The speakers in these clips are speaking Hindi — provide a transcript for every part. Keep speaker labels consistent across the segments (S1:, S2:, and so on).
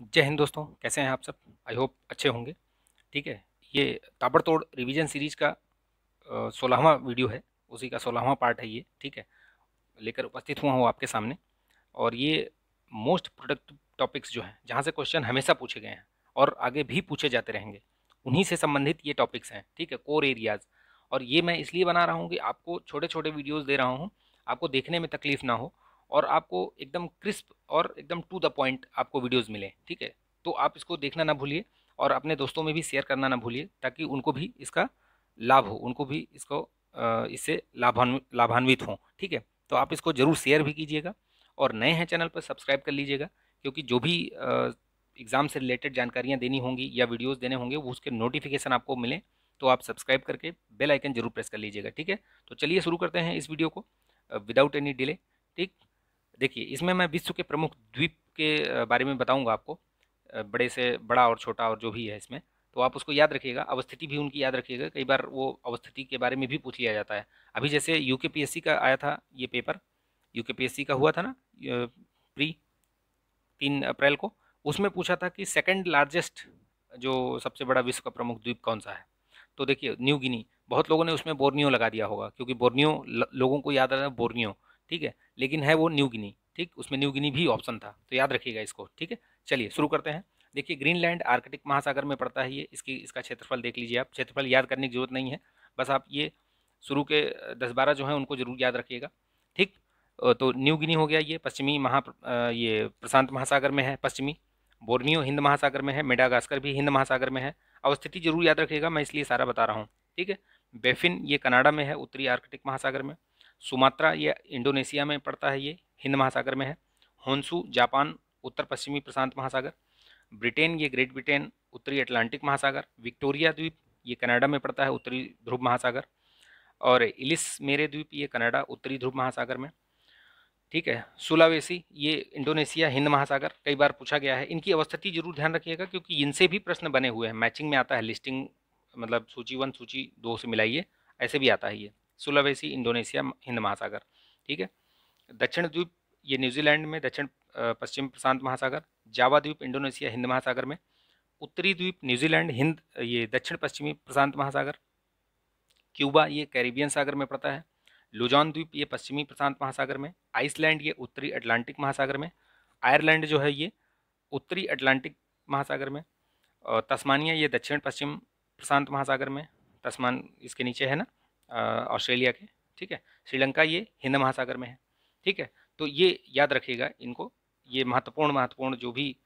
S1: जय हिंद दोस्तों कैसे हैं आप सब आई होप अच्छे होंगे ठीक है ये ताबड़तोड़ रिवीजन सीरीज का सोलहवा वीडियो है उसी का सोलहवा पार्ट है ये ठीक है लेकर उपस्थित हुआ हूँ आपके सामने और ये मोस्ट प्रोडक्टिव टॉपिक्स जो हैं जहाँ से क्वेश्चन हमेशा पूछे गए हैं और आगे भी पूछे जाते रहेंगे उन्हीं से संबंधित ये टॉपिक्स हैं ठीक है कोर एरियाज़ और ये मैं इसलिए बना रहा हूँ कि आपको छोटे छोटे वीडियोज़ दे रहा हूँ आपको देखने में तकलीफ़ ना हो और आपको एकदम क्रिस्प और एकदम टू द पॉइंट आपको वीडियोज़ मिले ठीक है तो आप इसको देखना ना भूलिए और अपने दोस्तों में भी शेयर करना ना भूलिए ताकि उनको भी इसका लाभ हो उनको भी इसको इससे लाभान्वित लाभान्वित हों ठीक है तो आप इसको ज़रूर शेयर भी कीजिएगा और नए हैं चैनल पर सब्सक्राइब कर लीजिएगा क्योंकि जो भी एग्ज़ाम से रिलेटेड जानकारियाँ देनी होंगी या वीडियोज़ देने होंगे वो उसके नोटिफिकेशन आपको मिलें तो आप सब्सक्राइब करके बेल आइकन जरूर प्रेस कर लीजिएगा ठीक है तो चलिए शुरू करते हैं इस वीडियो को विदाउट एनी डिले ठीक देखिए इसमें मैं विश्व के प्रमुख द्वीप के बारे में बताऊंगा आपको बड़े से बड़ा और छोटा और जो भी है इसमें तो आप उसको याद रखिएगा अवस्थिति भी उनकी याद रखिएगा कई बार वो अवस्थिति के बारे में भी पूछ लिया जाता है अभी जैसे यू का आया था ये पेपर यू का हुआ था ना प्री तीन अप्रैल को उसमें पूछा था कि सेकेंड लार्जेस्ट जो सबसे बड़ा विश्व का प्रमुख द्वीप कौन सा है तो देखिए न्यू गिनी बहुत लोगों ने उसमें बोर्नियो लगा दिया होगा क्योंकि बोर्नियो लोगों को याद आ रहा है बोर्नियो ठीक है लेकिन है वो न्यू गिनी ठीक उसमें न्यू गिनी भी ऑप्शन था तो याद रखिएगा इसको ठीक है चलिए शुरू करते हैं देखिए ग्रीनलैंड आर्कटिक महासागर में पड़ता है ये इसकी इसका क्षेत्रफल देख लीजिए आप क्षेत्रफल याद करने की जरूरत नहीं है बस आप ये शुरू के दस बारह जो हैं उनको जरूर याद रखिएगा ठीक तो न्यू गिनी हो गया ये पश्चिमी महा ये प्रशांत महासागर में है पश्चिमी बोर्नियो हिंद महासागर में है मेडागास्कर भी हिंद महासागर में है अवस्थिति जरूर याद रखिएगा मैं इसलिए सारा बता रहा हूँ ठीक है बेफिन ये कनाडा में है उत्तरी आर्कटिक महासागर में सुमात्रा ये इंडोनेशिया में पड़ता है ये हिंद महासागर में है होंसू जापान उत्तर पश्चिमी प्रशांत महासागर ब्रिटेन ये ग्रेट ब्रिटेन उत्तरी अटलांटिक महासागर विक्टोरिया द्वीप ये कनाडा में पड़ता है उत्तरी ध्रुव महासागर और इलिस मेरे द्वीप ये कनाडा उत्तरी ध्रुव महासागर में ठीक है सुलावेसी ये इंडोनेशिया हिंद महासागर कई बार पूछा गया है इनकी अवस्थिति जरूर ध्यान रखिएगा क्योंकि इनसे भी प्रश्न बने हुए हैं मैचिंग में आता है लिस्टिंग मतलब सूची वन सूची दो से मिलाइए ऐसे भी आता है ये सुलावेसी इंडोनेशिया हिंद महासागर ठीक है दक्षिण द्वीप ये न्यूजीलैंड में दक्षिण पश्चिम प्रशांत महासागर जावा द्वीप इंडोनेशिया हिंद महासागर में उत्तरी द्वीप न्यूजीलैंड हिंद ये दक्षिण पश्चिमी प्रशांत महासागर क्यूबा ये कैरिबियन सागर में पड़ता है लुजॉन द्वीप ये पश्चिमी प्रशांत महासागर में आइसलैंड ये उत्तरी अटलांटिक महासागर में आयरलैंड जो है ये उत्तरी अटलांटिक महासागर में और तस्मानिया ये दक्षिण पश्चिम प्रशांत महासागर में तस्मान इसके नीचे है ना ऑस्ट्रेलिया के ठीक है श्रीलंका ये हिंद महासागर में है ठीक है तो ये याद रखिएगा इनको ये महत्वपूर्ण महत्वपूर्ण जो भी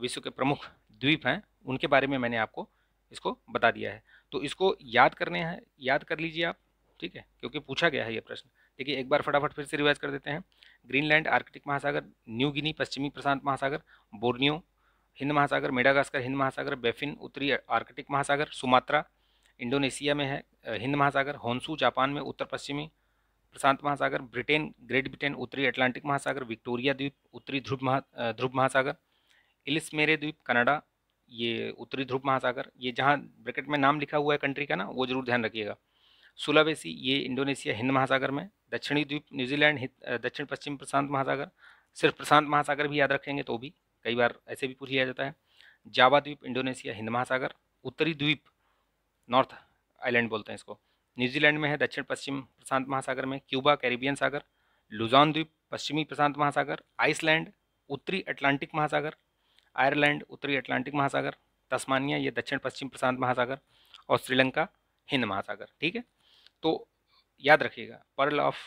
S1: विश्व के प्रमुख द्वीप हैं उनके बारे में मैंने आपको इसको बता दिया है तो इसको याद करने हैं याद कर लीजिए आप ठीक है क्योंकि पूछा गया है ये प्रश्न देखिए एक बार फटाफट फिर से रिवाइज कर देते हैं ग्रीनलैंड आर्कटिक महासागर न्यू गिनी पश्चिमी प्रशांत महासागर बोर्नियो हिंद महासागर मेडागास्कर हिंद महासागर बेफिन उत्तरी आर्कटिक महासागर सुमात्रा इंडोनेशिया में है हिंद महासागर होंसू जापान में उत्तर पश्चिमी प्रशांत महासागर ब्रिटेन ग्रेट ब्रिटेन उत्तरी अटलांटिक महासागर विक्टोरिया द्वीप उत्तरी ध्रुव महा ध्रुव महासागर इलिस मेरे द्वीप कनाडा ये उत्तरी ध्रुव महासागर ये जहाँ ब्रैकेट में नाम लिखा हुआ है कंट्री का ना वो जरूर ध्यान रखिएगा सुलावेसी ये इंडोनेशिया हिंद महासागर में दक्षिणी द्वीप न्यूजीलैंड दक्षिण पश्चिम प्रशांत महासागर सिर्फ प्रशांत महासागर भी याद रखेंगे तो भी कई बार ऐसे भी पूछ लिया जाता है जावा द्वीप इंडोनेशिया हिंद महासागर उत्तरी द्वीप नॉर्थ आइलैंड बोलते हैं इसको न्यूजीलैंड में है दक्षिण पश्चिम प्रशांत महासागर में क्यूबा कैरिबियन सागर लुजान द्वीप पश्चिमी प्रशांत महासागर आइसलैंड उत्तरी अटलांटिक महासागर आयरलैंड उत्तरी अटलांटिक महासागर तस्मानिया ये दक्षिण पश्चिम प्रशांत महासागर और श्रीलंका हिंद महासागर ठीक है तो याद रखिएगा पर्ल ऑफ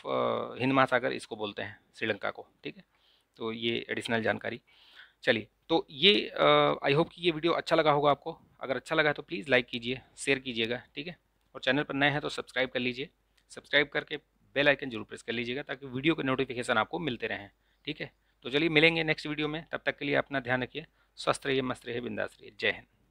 S1: हिंद महासागर इसको बोलते हैं श्रीलंका को ठीक है तो ये एडिशनल जानकारी चलिए तो ये आई होप कि ये वीडियो अच्छा लगा होगा आपको अगर अच्छा लगा तो प्लीज़ लाइक कीजिए शेयर कीजिएगा ठीक है और चैनल पर नए हैं तो सब्सक्राइब कर लीजिए सब्सक्राइब करके बेल आइकन जरूर प्रेस कर लीजिएगा ताकि वीडियो के नोटिफिकेशन आपको मिलते रहें ठीक है तो चलिए मिलेंगे नेक्स्ट वीडियो में तब तक के लिए अपना ध्यान रखिए स्वस्थ रहिए मस्त रहिए बिंदास रहिए जय हिंद